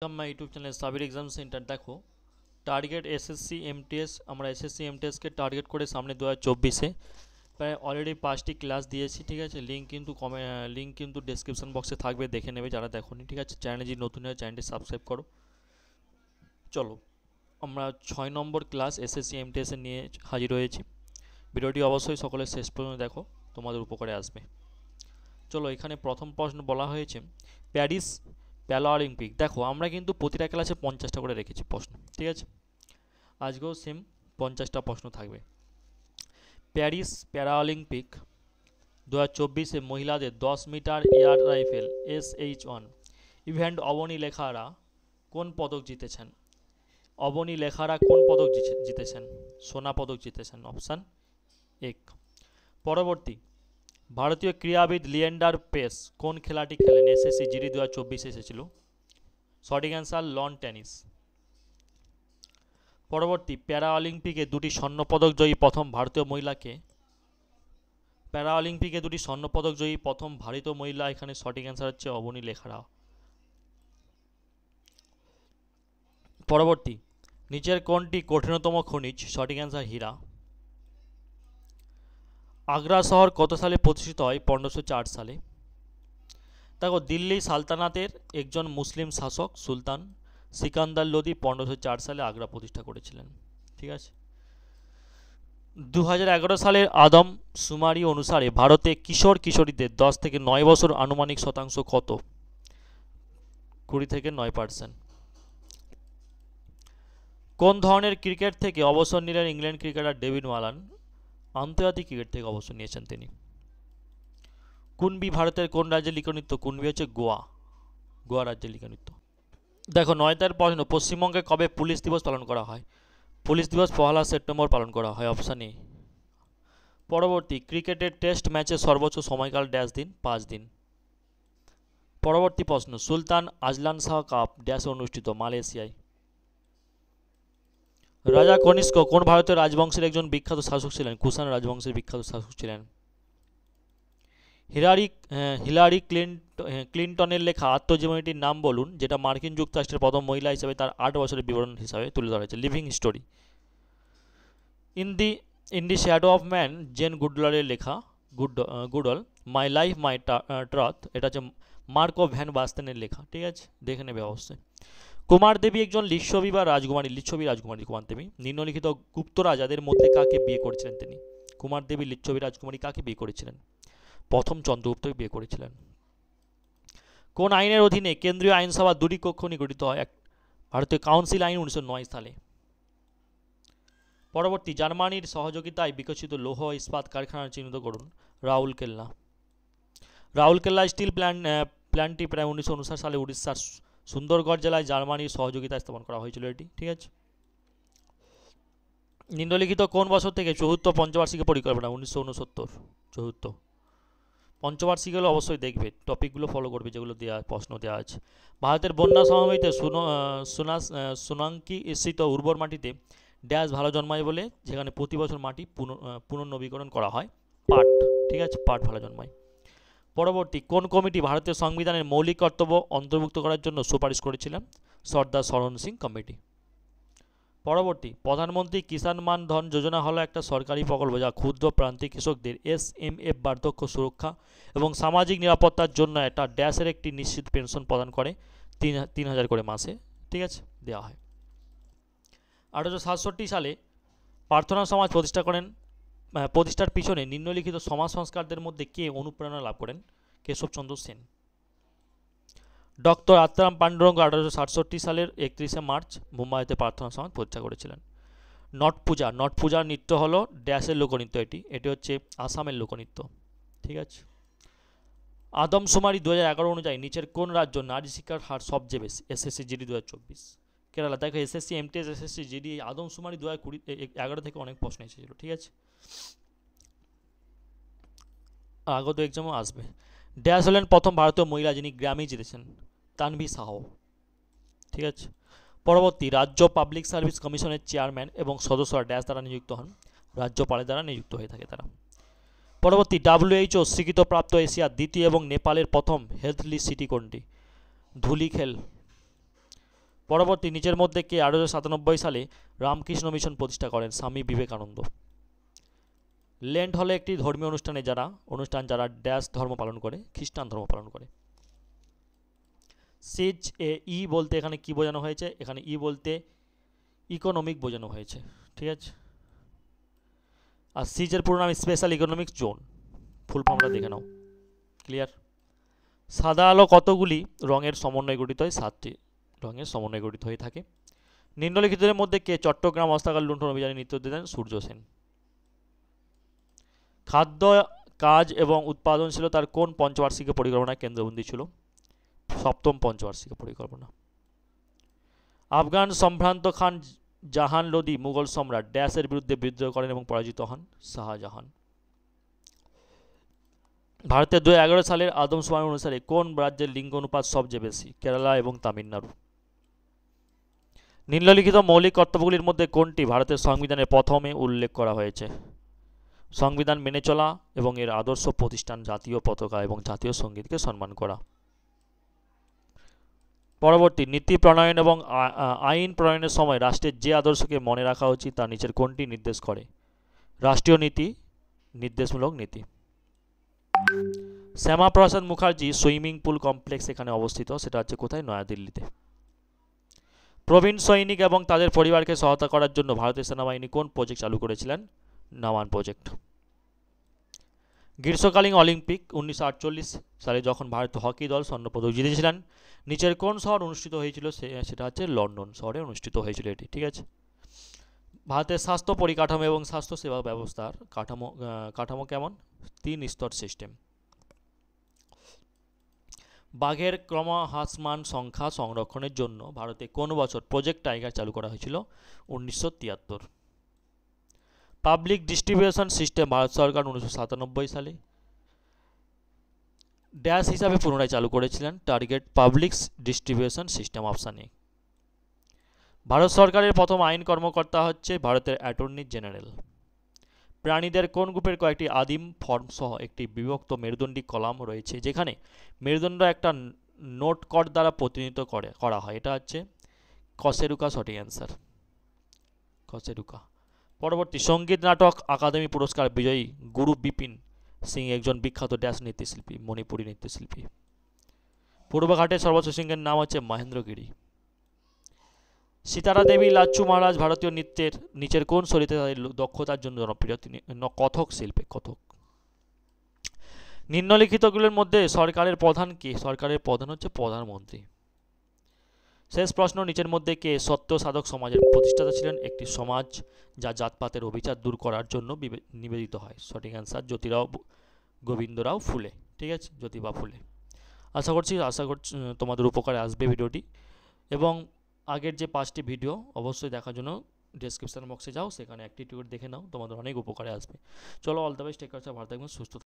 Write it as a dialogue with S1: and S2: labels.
S1: welcome YouTube channel Sabir exam centre দেখো target SSC MTS আমরা SSC এমটিএসকে টার্গেট করে সামনে দু হাজার চব্বিশে প্রায় অলরেডি পাঁচটি ক্লাস দিয়েছি ঠিক আছে লিঙ্ক কিন্তু কমে লিঙ্ক কিন্তু ডিসক্রিপশন বক্সে থাকবে দেখে নেবে যারা দেখোনি ঠিক আছে চ্যানেল যদি নতুন হয় চ্যানেলটি সাবস্ক্রাইব করো চলো আমরা ছয় নম্বর ক্লাস এসএসসি এমটিএসে নিয়ে হাজির হয়েছি ভিডিওটি অবশ্যই সকলের শেষ পর্যন্ত দেখো তোমাদের উপকারে আসবে চলো এখানে প্রথম প্রশ্ন বলা হয়েছে প্যারিস অলিম্পিক দেখো আমরা কিন্তু প্রতিটা ক্লাসে পঞ্চাশটা করে রেখেছি প্রশ্ন ঠিক আছে আজকেও সেম পঞ্চাশটা প্রশ্ন থাকবে প্যারিস প্যারাঅলিম্পিক দু হাজার চব্বিশে মহিলাদের দশ metre air rifle S H one event Avani Lekhara কোন পদক জিতেছেন অবনী লেখারা কোন পদক জিতেছেন সোনা পদক জিতেছেন অপশান এক পরবর্তী ভারতীয় ক্রীড়াবিদ লিয়েন্ডার পেস কোন খেলাটি খেলেন এসএসসি জিডি দু হাজার এসেছিল সঠিক অ্যান্সার লন টেনিস পরবর্তী প্যারা অলিম্পিকে দুটি স্বর্ণপদক জয়ী প্রথম ভারতীয় মহিলাকে প্যারা অলিম্পিকে দুটি স্বর্ণপদক জয়ী প্রথম ভারতীয় মহিলা এখানে সঠিক অ্যান্সার হচ্ছে অবনী লেখারা পরবর্তী নিচের কোনটি কঠিনতম খনিজ সঠিক অ্যান্সার হীরা আগ্রা শহর কত সালে প্রতিষ্ঠিত হয় পনেরোশো সালে দেখো দিল্লি সালতানাতের একজন মুসলিম শাসক সুলতান সিকান্দার লোদি পনেরোশো সালে আগ্রা প্রতিষ্ঠা করেছিলেন ঠিক আছে দু সালের আদম সুমারি অনুসারে ভারতে কিশোর কিশোরীদের 10 থেকে নয় বছর আনুমানিক শতাংশ কত কুড়ি থেকে নয় পার্সেন্ট কোন ধরনের ক্রিকেট থেকে অবসর নিলেন ইংল্যান্ড ক্রিকেটার ডেভিড ওয়ালান আন্তর্জাতিক ক্রিকেট থেকে অবসর নিয়েছেন তিনি কুনবি ভারতের কোন রাজ্যে লিখনৃত্য কুনবি হচ্ছে গোয়া গোয়া রাজ্যে লিখনৃত্য দেখো নয়তার প্রশ্ন পশ্চিমবঙ্গে কবে পুলিশ দিবস পালন করা হয় পুলিশ দিবস পহলা সেপ্টেম্বর পালন করা হয় অপশান এ পরবর্তী ক্রিকেটের টেস্ট ম্যাচে সর্বোচ্চ সময়কাল ড্যাশ দিন পাঁচ দিন পরবর্তী প্রশ্ন সুলতান আজলান শাহ কাপ ড্যাশে অনুষ্ঠিত মালয়েশিয়ায় রাজা কনিষ্ক কোন ভারতের রাজবংশের একজন বিখ্যাত শাসক ছিলেন কুষাণ রাজবংশের বিখ্যাত শাসক ছিলেন হিলারি হ্যাঁ, হিলারি ক্লিন্টনের হ্যাঁ, লেখা আত্মজীবনীটির নাম বলুন যেটা মার্কিন যুক্তরাষ্ট্রের প্রথম মহিলা হিসেবে তার আট বছরের বিবরণ হিসাবে তুলে ধরা হয়েছে living story in the in the shadow of man Jane গুডলারের লেখা good Goodall my life my truth এটা হচ্ছে মার্কো ভ্যান বাস্তেনের লেখা ঠিক আছে দেখে নেবে অবশ্যই কুমার দেবী একজন লিচ্ছবি বা রাজকুমারী লিচ্ছবি রাজকুমারী কুমার দেবী নিম্নলিখিত গুপ্ত রাজাদের মধ্যে কাকে বিয়ে করেছিলেন তিনি কুমার দেবী লিচ্ছবি রাজকুমারী কাকে বিয়ে করেছিলেন প্রথম চন্দ্রগুপ্ত বিয়ে করেছিলেন কোন আইনের অধীনে কেন্দ্রীয় আইনসভা দুটি কক্ষ নিয়ে গঠিত হয় এক ভারতীয় কাউন্সিল আইন উনিশশো নয় সালে পরবর্তী জার্মানির সহযোগিতায় বিকশিত লৌহ ইস্পাত কারখানা চিহ্নিত করুন Rourkela Rourkela steel plant প্ল্যান্টটি প্রায় উনিশশো সালে উড়িষ্যার সুন্দরগড় জেলায় জার্মানির সহযোগিতা স্থাপন করা হয়েছিল এটি ঠিক আছে নিম্নলিখিত কোন বছর থেকে চতুর্থ পঞ্চবার্ষিকী পরিকল্পনা উনিশশো উনসত্তর চতুর্থ পঞ্চবার্ষিকী হলে অবশ্যই দেখবে টপিকগুলো ফলো করবে যেগুলো দেওয়া প্রশ্ন দেওয়া আছে ভারতের বন্যা সোনাঙ্কি স্থিত উর্বর মাটিতে ড্যাশ ভালো জন্মায় বলে যেখানে প্রতি বছর মাটি পুনর্নবীকরণ করা হয় পাট ঠিক আছে পাট ভালো জন্মায় পরবর্তী কোন কমিটি ভারতীয় সংবিধানের মৌলিক কর্তব্য অন্তর্ভুক্ত করার জন্য সুপারিশ করেছিলেন সর্দার শরণ সিং কমিটি পরবর্তী প্রধানমন্ত্রী কিষাণ মান ধন যোজনা হলো একটা সরকারি প্রকল্প যা ক্ষুদ্র প্রান্তিক কৃষকদের এস এম এফ বার্ধক্য সুরক্ষা এবং সামাজিক নিরাপত্তার জন্য একটা ড্যাশের একটি নিশ্চিত পেনশন প্রদান করে তিন তিন হাজার করে মাসে ঠিক আছে দেওয়া হয় আঠারোশো সালে প্রার্থনা সমাজ প্রতিষ্ঠা করেন প্রতিষ্ঠার পিছনে নিম্নলিখিত সমাজ সংস্কারদের মধ্যে কে অনুপ্রেরণা লাভ করেন কেশবচন্দ্র সেন ডক্টর আত্মারাম পাণ্ডুরঙ্গ আঠারোশো সাতষট্টি সালের একত্রিশে মার্চ মুম্বাইতে প্রার্থনা সমাজ প্রতিষ্ঠা করেছিলেন নট পূজা নট পূজার নৃত্য হল ড্যাশের লোকনৃত্য এটি এটি হচ্ছে আসামের লোকনৃত্য ঠিক আছে আদমশুমারি দু হাজার অনুযায়ী নিচের কোন রাজ্য নারী শিক্ষার হার সবচেয়ে বেশি এসএসসি জিডি দু হাজার চব্বিশ কেরালা দেখো এসএসসি এমটিএস এসএসসি জিডি আদমশুমারি দু হাজার কুড়ি এগারো থেকে অনেক প্রশ্ন এসেছিলো ঠিক আছে আগত এক্সামও আসবে ড্যাশ হলেন প্রথম ভারতীয় মহিলা যিনি গ্রামে জিতেছেন তানভি সাহ ঠিক আছে পরবর্তী রাজ্য পাবলিক সার্ভিস কমিশনের চেয়ারম্যান এবং সদস্যরা ড্যাশ দ্বারা নিযুক্ত হন রাজ্যপালের দ্বারা নিযুক্ত হয়ে থাকে তারা পরবর্তী ডাব্লিউএইচও স্বীকৃতপ্রাপ্ত এশিয়ার দ্বিতীয় এবং নেপালের প্রথম হেলথলি সিটি কোনটি ধুলিখেল পরবর্তী নিজের মধ্যে কে আঠেরোশো সাতানব্বই সালে রামকৃষ্ণ মিশন প্রতিষ্ঠা করেন স্বামী বিবেকানন্দ ল্যান্ড হলে একটি ধর্মীয় অনুষ্ঠানে যারা অনুষ্ঠান যারা ড্যাশ ধর্ম পালন করে খ্রিস্টান ধর্ম পালন করে সেজ এ ই বলতে এখানে কি বোঝানো হয়েছে এখানে ই বলতে ইকোনমিক বোঝানো হয়েছে ঠিক আছে আর সিজের পুরো নাম স্পেশাল ইকোনমিক জোন ফুল ফর্মটা দেখে নাও ক্লিয়ার সাদা আলো কতগুলি রঙের সমন্বয় গঠিত হয় সাতটি ঢঙের সমন্বয়ে গঠিত হয়ে থাকে নিম্নলিখিতদের মধ্যে কে চট্টগ্রাম অস্ত্রাগার লুণ্ঠন অভিযানে নেতৃত্ব দেন সূর্য সেন খাদ্য কাজ এবং উৎপাদনশীলতার কোন পঞ্চবার্ষিক পরিকল্পনা কেন্দ্রবন্দী ছিল সপ্তম পঞ্চবার্ষিক পরিকল্পনা আফগান সম্ভ্রান্ত খান জাহান লোদি মুঘল সম্রাট ড্যাশের বিরুদ্ধে বিদ্রোহ করেন এবং পরাজিত হন শাহজাহান ভারতের দু সালের আদম আদমশুমারি অনুসারে কোন রাজ্যের লিঙ্গ অনুপাত সবচেয়ে বেশি কেরালা এবং তামিলনাড়ু নিম্নলিখিত মৌলিক কর্তব্যগুলির মধ্যে কোনটি ভারতের সংবিধানে প্রথমে উল্লেখ করা হয়েছে সংবিধান মেনে চলা এবং এর আদর্শ প্রতিষ্ঠান জাতীয় পতাকা এবং জাতীয় সঙ্গীতকে সম্মান করা পরবর্তী নীতি প্রণয়ন এবং আইন প্রণয়নের সময় রাষ্ট্রের যে আদর্শকে মনে রাখা উচিত তা নিচের কোনটি নির্দেশ করে রাষ্ট্রীয় নীতি নির্দেশমূলক নীতি Shyamaprasad Mukherjee swimming pool complex এখানে অবস্থিত সেটা হচ্ছে কোথায় নয়াদিল্লিতে প্রবীণ সৈনিক এবং তাদের পরিবারকে সহায়তা করার জন্য ভারতের সেনাবাহিনী কোন প্রজেক্ট চালু করেছিলেন নামান প্রজেক্ট গ্রীষ্মকালীন অলিম্পিক উনিশশো সালে যখন ভারত হকি দল স্বর্ণপদক জিতেছিলেন নিচের কোন শহর অনুষ্ঠিত হয়েছিল সেটা হচ্ছে লন্ডন শহরে অনুষ্ঠিত হয়েছিল এটি ঠিক আছে ভারতের স্বাস্থ্য পরিকাঠামো এবং স্বাস্থ্যসেবা ব্যবস্থার কাঠামো কাঠামো কেমন তিন স্তর সিস্টেম বাঘের ক্রমহ্রাসমান সংখ্যা সংরক্ষণের জন্য ভারতে কোন বছর প্রজেক্ট টাইগার চালু করা হয়েছিল উনিশশো তিয়াত্তর পাবলিক ডিস্ট্রিবিউশন সিস্টেম ভারত সরকার উনিশশো সালে ড্যাশ হিসাবে পুনরায় চালু করেছিলেন টার্গেট পাবলিক ডিস্ট্রিবিউশন সিস্টেম অপশানে ভারত সরকারের প্রথম আইন কর্মকর্তা হচ্ছে ভারতের অ্যাটর্নি জেনারেল প্রাণীদের কোন গ্রুপের কয়েকটি আদিম ফর্ম সহ একটি বিভক্ত মেরুদণ্ডী কলাম রয়েছে যেখানে মেরুদণ্ড একটা নোট কট দ্বারা প্রতিনিধিত্ব করে করা হয় এটা হচ্ছে কসেরুকা সঠিক অ্যান্সার কসেরুকা পরবর্তী সঙ্গীত নাটক আকাদেমি পুরস্কার বিজয়ী গুরু বিপিন সিং একজন বিখ্যাত ড্যাস নৃত্যশিল্পী মণিপুরী নৃত্যশিল্পী পূর্বঘাটের সর্বোচ্চ সিংহের নাম হচ্ছে মহেন্দ্রগিরি সীতারা দেবী লাচ্চু মহারাজ ভারতীয় নৃত্যের নিচের কোন শরীরে তাদের দক্ষতার জন্য জনপ্রিয় তিনি কথক শিল্পে কথক নিম্নলিখিতগুলোর মধ্যে সরকারের প্রধান কে সরকারের প্রধান হচ্ছে প্রধানমন্ত্রী শেষ প্রশ্ন নিচের মধ্যে কে সত্য সাধক সমাজের প্রতিষ্ঠাতা ছিলেন একটি সমাজ যা জাতপাতের অভিচার দূর করার জন্য নিবেদিত হয় সঠিক অ্যান্সার জ্যোতিরাও গোবিন্দরাও ফুলে ঠিক আছে জ্যোতিবা ফুলে আশা করছি আশা করছি তোমাদের উপকারে আসবে ভিডিওটি এবং আগের যে পাঁচটি ভিডিও অবশ্যই দেখার জন্য ডিসক্রিপশান বক্সে যাও সেখানে অ্যাক্টিটিউড দেখে নাও তোমাদের অনেক উপকারে আসবে চলো অল দ্য বেস্ট টেক ভালো থাকবেন সুস্থ